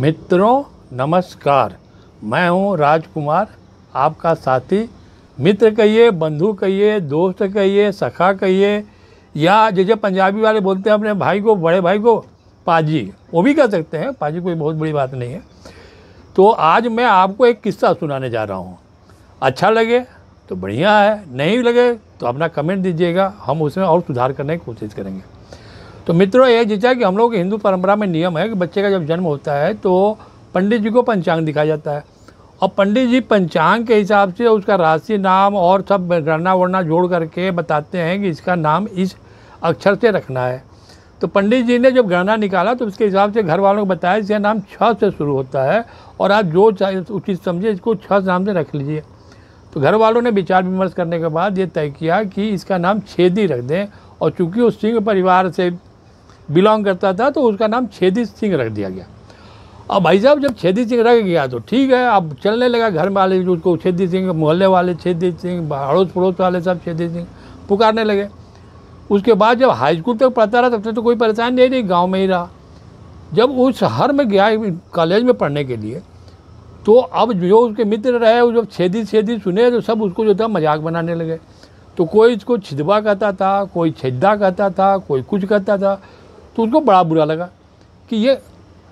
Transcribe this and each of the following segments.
मित्रों नमस्कार मैं हूं राजकुमार आपका साथी मित्र कहिए बंधु कहिए दोस्त कहिए सखा कहिए या जैसे पंजाबी वाले बोलते हैं अपने भाई को बड़े भाई को पाजी वो भी कह सकते हैं पाजी कोई बहुत बड़ी बात नहीं है तो आज मैं आपको एक किस्सा सुनाने जा रहा हूँ अच्छा लगे तो बढ़िया है नहीं लगे तो अपना कमेंट दीजिएगा हम उसमें और सुधार करने की कोशिश करेंगे तो मित्रों ये जैसा कि हम लोग हिंदू परंपरा में नियम है कि बच्चे का जब जन्म होता है तो पंडित जी को पंचांग दिखाया जाता है और पंडित जी पंचांग के हिसाब से उसका राशि नाम और सब गणना वरना जोड़ करके बताते हैं कि इसका नाम इस अक्षर से रखना है तो पंडित जी ने जब गणना निकाला तो उसके हिसाब से घर वालों को बताया इसका नाम छः से शुरू होता है और आप जो उचित समझे इसको छः नाम से रख लीजिए तो घर वालों ने विचार विमर्श करने के बाद ये तय किया कि इसका नाम छेदी रख दें और चूँकि वो सिंह परिवार से बिलोंग करता था तो उसका नाम छेदित सिंह रख दिया गया अब भाई साहब जब छेदित सिंह रख गया तो ठीक है अब चलने लगा घर वाले उसको छेदी सिंह मोहल्ले वाले छेदित सिंह अड़ोस पड़ोस वाले सब छेदित सिंह पुकारने लगे उसके बाद जब हाई स्कूल तक पढ़ता रहा तब तक तो कोई परेशान नहीं रही गाँव में ही रहा जब उस शहर में गया कॉलेज में पढ़ने के लिए तो अब जो उसके मित्र रहे वो जब छेदी छेदी सुने तो सब उसको जो था मजाक बनाने लगे तो कोई इसको छिदवा कहता था कोई छिद्दा कहता था कोई कुछ कहता था तो उसको बड़ा बुरा लगा कि ये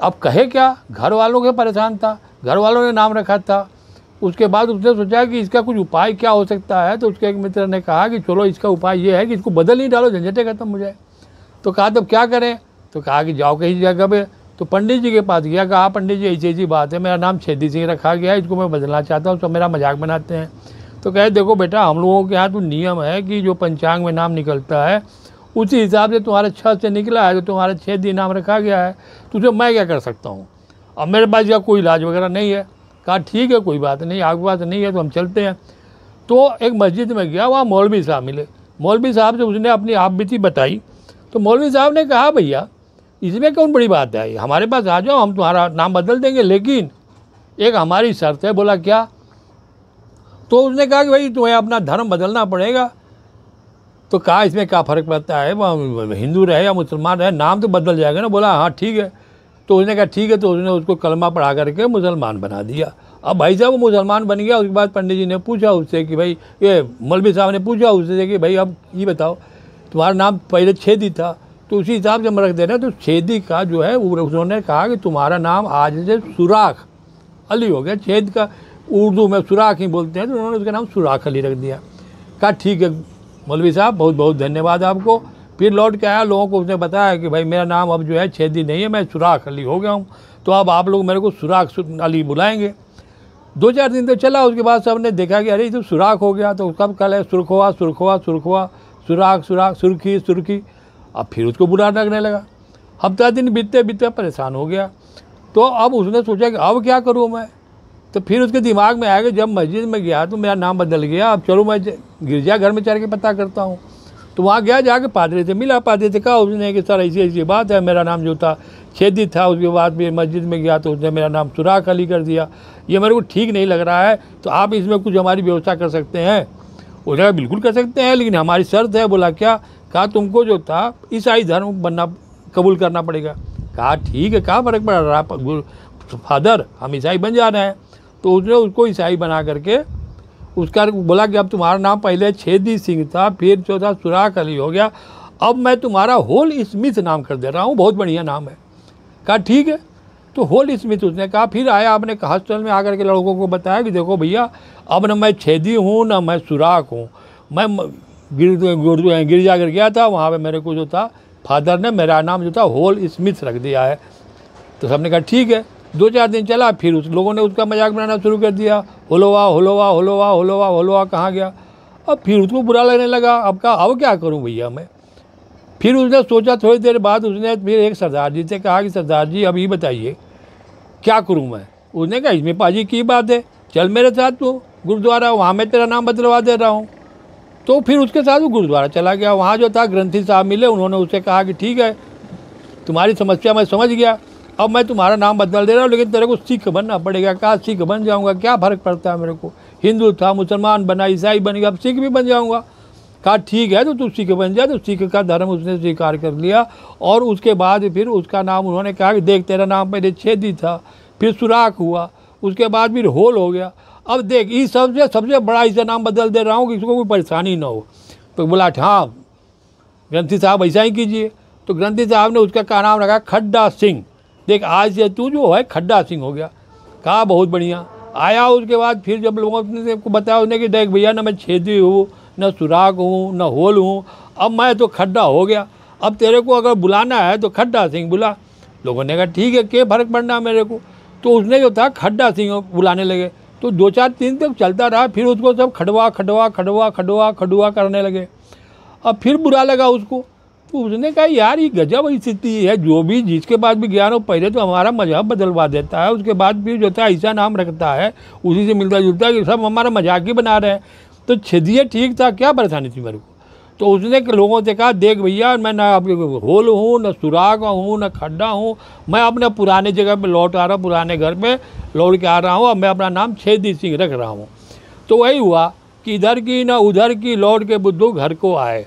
अब कहे क्या घर वालों के परेशान था घर वालों ने नाम रखा था उसके बाद उसने सोचा कि इसका कुछ उपाय क्या हो सकता है तो उसके एक मित्र ने कहा कि चलो इसका उपाय ये है कि इसको बदल नहीं डालो झंझटे खत्म हो जाए तो कहा तब क्या करें तो कहा कि जाओ कहीं जगह पे तो पंडित जी के पास गया कहा पंडित जी ऐसी ऐसी बात है मेरा नाम छेदी सिंह रखा गया इसको मैं बदलना चाहता हूँ सब मेरा मजाक बनाते हैं तो कहे देखो बेटा हम लोगों के यहाँ तो नियम है कि जो पंचांग में नाम निकलता है उसी हिसाब से तुम्हारे छः से निकला है तो तुम्हारे छः दिन नाम रखा गया है तुझे मैं क्या कर सकता हूँ अब मेरे पास इसका कोई इलाज वगैरह नहीं है कहा ठीक है कोई बात नहीं आग बात नहीं है तो हम चलते हैं तो एक मस्जिद में गया वहाँ मौलवी साहब मिले मौलवी साहब से उसने अपनी आप बीती बताई तो मौलवी साहब ने कहा भैया इसमें कौन बड़ी बात है हमारे पास आ जाओ हम तुम्हारा नाम बदल देंगे लेकिन एक हमारी शर्त है बोला क्या तो उसने कहा कि भाई तुम्हें अपना धर्म बदलना पड़ेगा तो कहा इसमें क्या फ़र्क पड़ता है वह हिंदू रहे या मुसलमान रहे नाम तो बदल जाएगा ना बोला हाँ ठीक है तो उसने कहा ठीक है तो उसने उसको कलमा पढ़ा करके मुसलमान बना दिया अब भाई साहब वो मुसलमान बन गया उसके बाद पंडित जी ने पूछा उससे कि भाई ये मौलवी साहब ने पूछा उससे कि भाई अब ये बताओ तुम्हारा नाम पहले छेदी था तो उसी हिसाब से हम रख दे रहे तो छेदी का जो है उन्होंने कहा कि तुम्हारा नाम आज से सुराख अली हो गया छेद का उर्दू में सुराख ही बोलते हैं तो उन्होंने उसका नाम सुराख अली रख दिया कहा ठीक है मौलवी साहब बहुत बहुत धन्यवाद आपको फिर लौट के आया लोगों को उसने बताया कि भाई मेरा नाम अब जो है छः दिन नहीं है मैं सुराख अली हो गया हूँ तो अब आप लोग मेरे को सुराख अली बुलाएंगे दो चार दिन तो चला उसके बाद सबने देखा कि अरे तो सुराख हो गया तो कब कल है सुरखवा सुरखुआ सुरखवा सुराख सुराख सुर्खी सुर्खी अब फिर उसको बुरा लगने लगा हफ्ता दिन बीतते बीतते परेशान हो गया तो अब उसने सोचा कि अब क्या करूँ मैं तो फिर उसके दिमाग में कि जब मस्जिद में गया तो मेरा नाम बदल गया अब चलो मैं गिरजा घर में चढ़ के पता करता हूँ तो वहाँ गया जाके पादरी से मिला पादरी से कहा उसने कि सर ऐसी ऐसी बात है मेरा नाम जो था छेदी था उसके बाद भी मस्जिद में गया तो उसने मेरा नाम सुराख अली कर दिया ये मेरे को ठीक नहीं लग रहा है तो आप इसमें कुछ हमारी व्यवस्था कर सकते हैं उसने बिल्कुल कर सकते हैं लेकिन हमारी शर्त है बोला क्या कहा तुमको जो था ईसाई धर्म बनना कबूल करना पड़ेगा कहा ठीक है कहाँ फ़र्क पड़ रहा फादर हम ईसाई बन जा रहे हैं तो उसने उसको ईसाई बना करके उसका बोला कि अब तुम्हारा नाम पहले छेदी सिंह था फिर जो था सुराख अली हो गया अब मैं तुम्हारा होल स्मिथ नाम कर दे रहा हूँ बहुत बढ़िया नाम है कहा ठीक है तो होल स्मिथ उसने कहा फिर आया आपने हॉस्टल में आकर के लड़कों को बताया कि देखो भैया अब न मैं छेदी हूँ ना मैं सुराख हूँ मैं गिर गिरजा कर गया था वहाँ पर मेरे को जो था फादर ने मेरा नाम जो था होल स्मिथ रख दिया है तो सबने कहा ठीक है दो चार दिन चला फिर उस लोगों ने उसका मजाक बनाना शुरू कर दिया होलोवा होलोवा होलोवा होलोवा होलोवा कहाँ गया अब फिर उसको बुरा लगने लगा अब कहा अब क्या करूँ भैया मैं फिर उसने सोचा थोड़ी देर बाद उसने फिर एक सरदार जी से कहा कि सरदार जी अब ये बताइए क्या करूँ मैं उसने कहा इसमें पाजी की बात है चल मेरे साथ तू गुरुद्वारा वहाँ मैं तेरा नाम बदलवा दे रहा हूँ तो फिर उसके साथ वो गुरुद्वारा चला गया वहाँ जो था ग्रंथी साहब मिले उन्होंने उससे कहा कि ठीक है तुम्हारी समस्या मैं समझ गया अब मैं तुम्हारा नाम बदल दे रहा हूँ लेकिन तेरे को सिख बनना पड़ेगा कहा सिख बन जाऊँगा क्या फ़र्क पड़ता है मेरे को हिंदू था मुसलमान बना ईसाई बन गया अब सिख भी बन जाऊँगा कहा ठीक है तो तू सिख बन जा तो सिख का धर्म उसने स्वीकार कर लिया और उसके बाद फिर उसका नाम उन्होंने कहा कि देख तेरा नाम पहले छेदी था फिर सुराख हुआ उसके बाद फिर होल हो गया अब देख इस सबसे सबसे बड़ा ऐसा नाम बदल दे रहा हूँ कि इसको कोई परेशानी ना हो तो बोला हाँ ग्रंथी साहब ऐसा ही कीजिए तो ग्रंथी साहब ने उसका क्या नाम रखा खड्डा सिंह देख आज से तू जो है खड्डा सिंह हो गया कहा बहुत बढ़िया आया उसके बाद फिर जब लोगों ने आपको बताया उसने कि देख भैया ना मैं छेदी हूँ ना सुराख हूँ ना होल हूँ अब मैं तो खड्डा हो गया अब तेरे को अगर बुलाना है तो खड्डा सिंह बुला लोगों ने कहा ठीक है क्या फ़र्क पड़ना मेरे को तो उसने जो था खड्डा सिंह बुलाने लगे तो दो चार तीन तक चलता रहा फिर उसको सब खडवा खडवा खडवा खडवा खडुआ करने लगे अब फिर बुरा लगा उसको तो उसने कहा यार ये गजब स्थिति है जो भी जिसके बाद भी ज्ञान हो पहले तो हमारा मजहब बदलवा देता है उसके बाद फिर जो था ऐसा नाम रखता है उसी से मिलता जुलता है कि सब हमारा मजाक ही बना रहे हैं तो छिदिए ठीक था क्या परेशानी थी मेरे को तो उसने के लोगों से कहा देख भैया मैं ना आपके होल हूँ ना सुराग हूँ ना खड्डा हूँ मैं अपने पुराने जगह पर लौट आ रहा हूँ पुराने घर पर लौट के आ रहा हूँ और मैं अपना नाम छेदी सिंह रख रहा हूँ तो वही हुआ कि इधर की ना उधर की लौट के बुद्धू घर को आए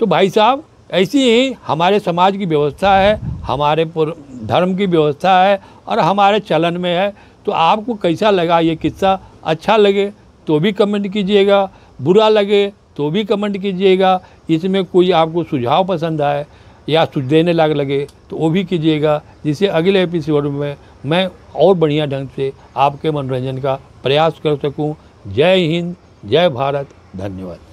तो भाई साहब ऐसी ही हमारे समाज की व्यवस्था है हमारे धर्म की व्यवस्था है और हमारे चलन में है तो आपको कैसा लगा ये किस्सा अच्छा लगे तो भी कमेंट कीजिएगा बुरा लगे तो भी कमेंट कीजिएगा इसमें कोई आपको सुझाव पसंद आए या सुझ देने लाग लगे तो वो भी कीजिएगा जिससे अगले एपिसोड में मैं और बढ़िया ढंग से आपके मनोरंजन का प्रयास कर सकूं जय हिंद जय भारत धन्यवाद